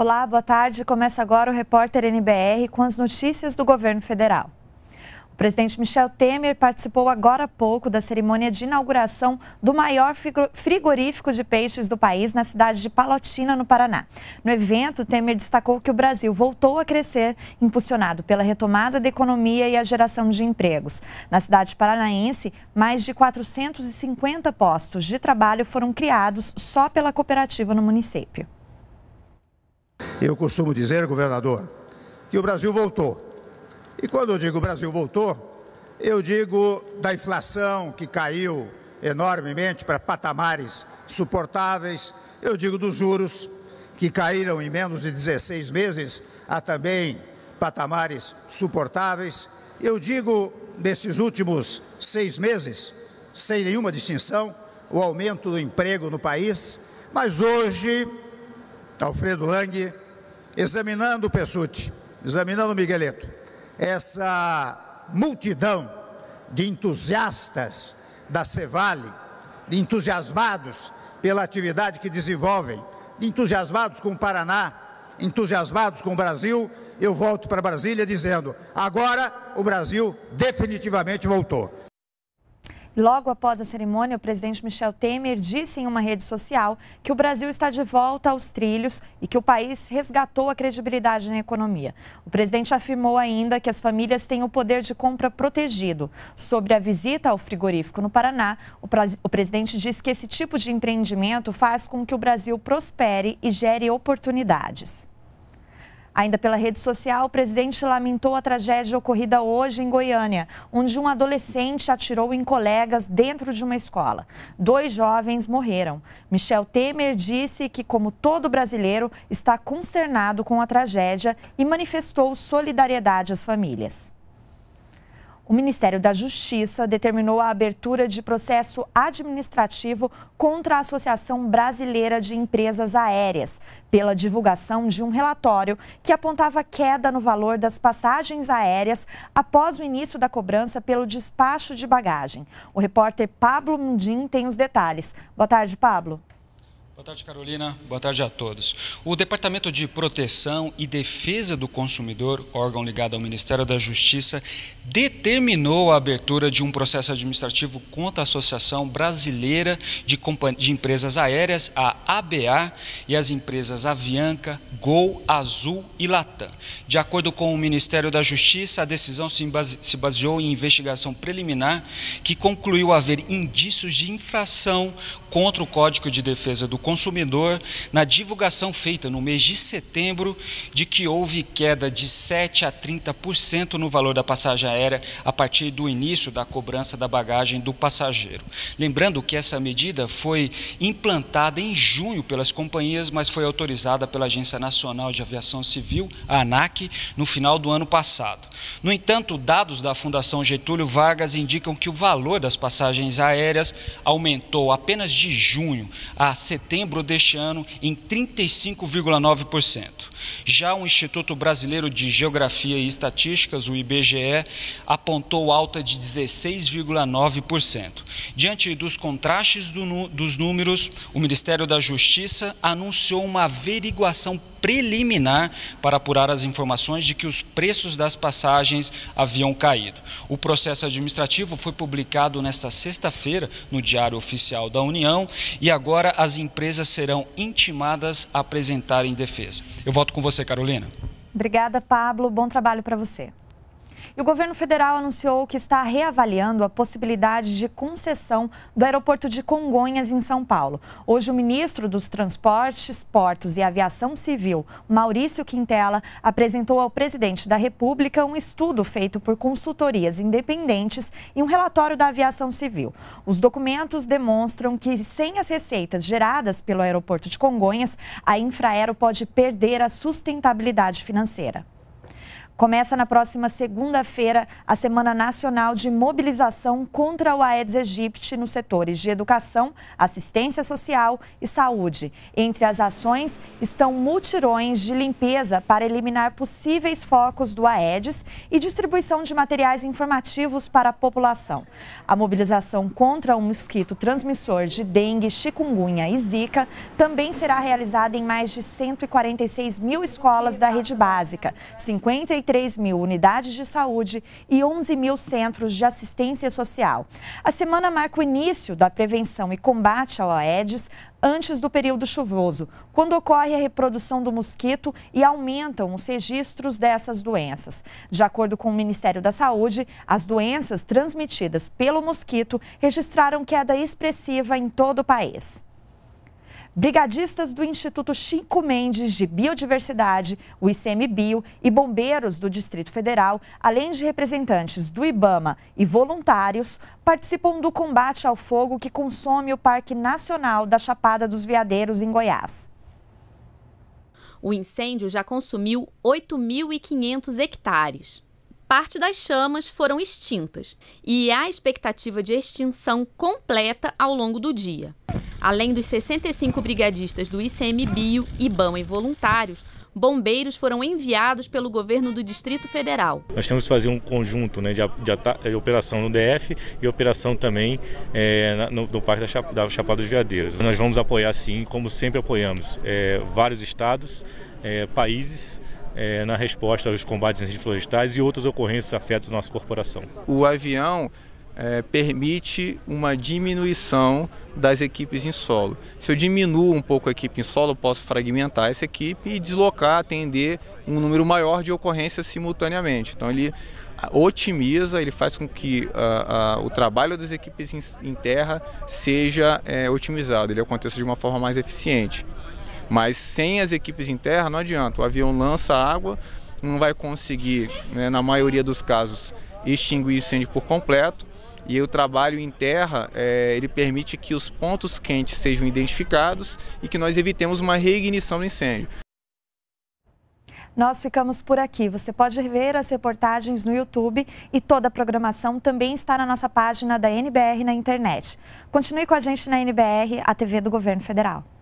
Olá, boa tarde. Começa agora o repórter NBR com as notícias do governo federal. O presidente Michel Temer participou agora há pouco da cerimônia de inauguração do maior frigorífico de peixes do país na cidade de Palotina, no Paraná. No evento, Temer destacou que o Brasil voltou a crescer, impulsionado pela retomada da economia e a geração de empregos. Na cidade paranaense, mais de 450 postos de trabalho foram criados só pela cooperativa no município. Eu costumo dizer, governador, que o Brasil voltou. E quando eu digo Brasil voltou, eu digo da inflação que caiu enormemente para patamares suportáveis, eu digo dos juros que caíram em menos de 16 meses a também patamares suportáveis, eu digo nesses últimos seis meses, sem nenhuma distinção, o aumento do emprego no país, mas hoje Alfredo Lang, examinando o Pessuti, examinando o Migueleto, essa multidão de entusiastas da Cevale, entusiasmados pela atividade que desenvolvem, entusiasmados com o Paraná, entusiasmados com o Brasil, eu volto para Brasília dizendo: agora o Brasil definitivamente voltou. Logo após a cerimônia, o presidente Michel Temer disse em uma rede social que o Brasil está de volta aos trilhos e que o país resgatou a credibilidade na economia. O presidente afirmou ainda que as famílias têm o poder de compra protegido. Sobre a visita ao frigorífico no Paraná, o, o presidente disse que esse tipo de empreendimento faz com que o Brasil prospere e gere oportunidades. Ainda pela rede social, o presidente lamentou a tragédia ocorrida hoje em Goiânia, onde um adolescente atirou em colegas dentro de uma escola. Dois jovens morreram. Michel Temer disse que, como todo brasileiro, está consternado com a tragédia e manifestou solidariedade às famílias. O Ministério da Justiça determinou a abertura de processo administrativo contra a Associação Brasileira de Empresas Aéreas pela divulgação de um relatório que apontava queda no valor das passagens aéreas após o início da cobrança pelo despacho de bagagem. O repórter Pablo Mundim tem os detalhes. Boa tarde, Pablo. Boa tarde, Carolina. Boa tarde a todos. O Departamento de Proteção e Defesa do Consumidor, órgão ligado ao Ministério da Justiça, determinou a abertura de um processo administrativo contra a Associação Brasileira de, de Empresas Aéreas, a ABA, e as empresas Avianca, Gol, Azul e Latam. De acordo com o Ministério da Justiça, a decisão se, base se baseou em investigação preliminar que concluiu haver indícios de infração contra o Código de Defesa do Consumidor consumidor na divulgação feita no mês de setembro de que houve queda de 7 a 30% no valor da passagem aérea a partir do início da cobrança da bagagem do passageiro. Lembrando que essa medida foi implantada em junho pelas companhias, mas foi autorizada pela Agência Nacional de Aviação Civil, a ANAC, no final do ano passado. No entanto, dados da Fundação Getúlio Vargas indicam que o valor das passagens aéreas aumentou apenas de junho a setembro setembro deste ano em 35,9%. Já o Instituto Brasileiro de Geografia e Estatísticas, o IBGE, apontou alta de 16,9%. Diante dos contrastes do, dos números, o Ministério da Justiça anunciou uma averiguação preliminar para apurar as informações de que os preços das passagens haviam caído. O processo administrativo foi publicado nesta sexta-feira no Diário Oficial da União e agora as empresas serão intimadas a apresentarem defesa. Eu volto com você, Carolina. Obrigada, Pablo. Bom trabalho para você. E o governo federal anunciou que está reavaliando a possibilidade de concessão do aeroporto de Congonhas, em São Paulo. Hoje, o ministro dos Transportes, Portos e Aviação Civil, Maurício Quintela, apresentou ao presidente da República um estudo feito por consultorias independentes e um relatório da Aviação Civil. Os documentos demonstram que, sem as receitas geradas pelo aeroporto de Congonhas, a Infraero pode perder a sustentabilidade financeira. Começa na próxima segunda-feira a Semana Nacional de Mobilização contra o Aedes aegypti nos setores de educação, assistência social e saúde. Entre as ações estão mutirões de limpeza para eliminar possíveis focos do Aedes e distribuição de materiais informativos para a população. A mobilização contra o mosquito transmissor de dengue, chikungunya e zika também será realizada em mais de 146 mil escolas da rede básica, 53 33 mil unidades de saúde e 11 mil centros de assistência social. A semana marca o início da prevenção e combate ao Aedes antes do período chuvoso, quando ocorre a reprodução do mosquito e aumentam os registros dessas doenças. De acordo com o Ministério da Saúde, as doenças transmitidas pelo mosquito registraram queda expressiva em todo o país. Brigadistas do Instituto Chico Mendes de Biodiversidade, o ICMBio, e bombeiros do Distrito Federal, além de representantes do IBAMA e voluntários, participam do combate ao fogo que consome o Parque Nacional da Chapada dos Veadeiros, em Goiás. O incêndio já consumiu 8.500 hectares. Parte das chamas foram extintas e há expectativa de extinção completa ao longo do dia. Além dos 65 brigadistas do ICMBio, IBAMA e voluntários, bombeiros foram enviados pelo governo do Distrito Federal. Nós temos que fazer um conjunto né, de, de, de operação no DF e operação também é, no, no, Parque da, da Chapada dos Veadeiros. Nós vamos apoiar, sim, como sempre apoiamos, é, vários estados, é, países, é, na resposta aos combates incêndios florestais e outras ocorrências afetas à nossa corporação. O avião é, permite uma diminuição das equipes em solo. Se eu diminuo um pouco a equipe em solo, eu posso fragmentar essa equipe e deslocar, atender um número maior de ocorrências simultaneamente. Então ele otimiza, ele faz com que uh, uh, o trabalho das equipes em, em terra seja uh, otimizado, ele aconteça de uma forma mais eficiente. Mas sem as equipes em terra não adianta, o avião lança água, não vai conseguir, né, na maioria dos casos, extinguir o incêndio por completo, e o trabalho em terra, é, ele permite que os pontos quentes sejam identificados e que nós evitemos uma reignição do incêndio. Nós ficamos por aqui. Você pode rever as reportagens no YouTube e toda a programação também está na nossa página da NBR na internet. Continue com a gente na NBR, a TV do Governo Federal.